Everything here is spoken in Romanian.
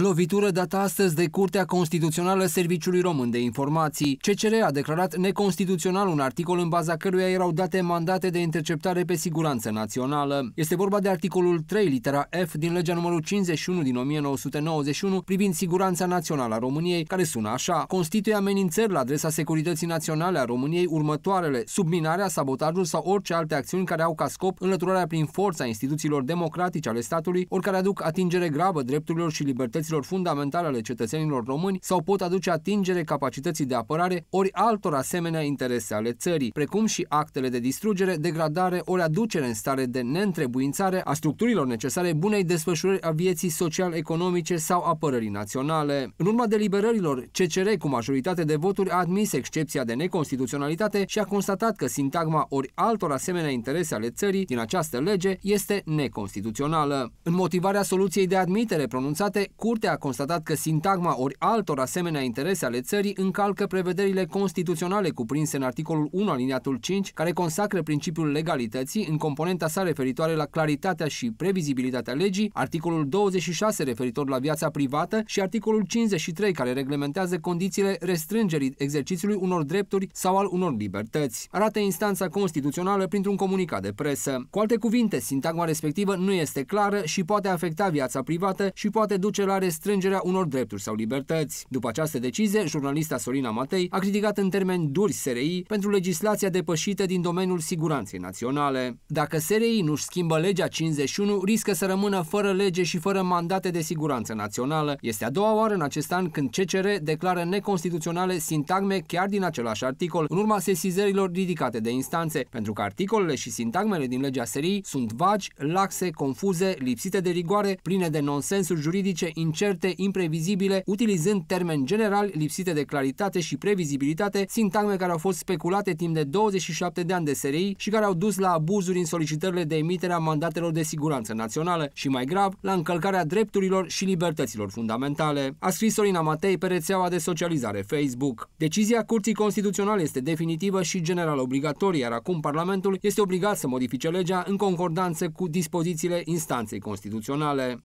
Lovitură dată astăzi de Curtea Constituțională Serviciului Român de Informații. CCR a declarat neconstituțional un articol în baza căruia erau date mandate de interceptare pe siguranță națională. Este vorba de articolul 3, litera F, din legea numărul 51 din 1991 privind siguranța națională a României, care sună așa. Constituie amenințări la adresa securității naționale a României următoarele, subminarea, sabotajul sau orice alte acțiuni care au ca scop înlăturarea prin forța instituțiilor democratice ale statului, oricare aduc atingere gravă drepturilor și libertăților libertăților fundamentale ale cetățenilor români sau pot aduce atingere capacității de apărare ori altor asemenea interese ale țării, precum și actele de distrugere, degradare ori aducere în stare de neîntrebuințare a structurilor necesare bunei desfășurări a vieții social-economice sau apărării naționale. În urma deliberărilor, CCR cu majoritate de voturi a admis excepția de neconstituționalitate și a constatat că sintagma ori altor asemenea interese ale țării din această lege este neconstituțională. În motivarea soluției de admitere pronunțate, Cur Curtea a constatat că sintagma ori altor asemenea interese ale țării încalcă prevederile constituționale cuprinse în articolul 1 aliniatul 5, care consacră principiul legalității în componenta sa referitoare la claritatea și previzibilitatea legii, articolul 26 referitor la viața privată și articolul 53 care reglementează condițiile restrângerii exercițiului unor drepturi sau al unor libertăți. Arată instanța constituțională printr-un comunicat de presă. Cu alte cuvinte, sintagma respectivă nu este clară și poate afecta viața privată și poate duce la restrângerea unor drepturi sau libertăți. După această decizie, jurnalista Sorina Matei a criticat în termeni duri SRI pentru legislația depășită din domeniul siguranței naționale. Dacă SRI nu-și schimbă legea 51, riscă să rămână fără lege și fără mandate de siguranță națională. Este a doua oară în acest an când CCR declară neconstituționale sintagme chiar din același articol, în urma sesizărilor ridicate de instanțe, pentru că articolele și sintagmele din legea SRI sunt vagi, laxe, confuze, lipsite de rigoare, pline de nonsensuri juridice, incerte, imprevizibile, utilizând termeni generali lipsite de claritate și previzibilitate, sintagme care au fost speculate timp de 27 de ani de SRI și care au dus la abuzuri în solicitările de emitere a mandatelor de siguranță națională și, mai grav, la încălcarea drepturilor și libertăților fundamentale. A scris Sorina Matei pe rețeaua de socializare Facebook. Decizia Curții Constituționale este definitivă și general obligatorie, iar acum Parlamentul este obligat să modifice legea în concordanță cu dispozițiile instanței constituționale.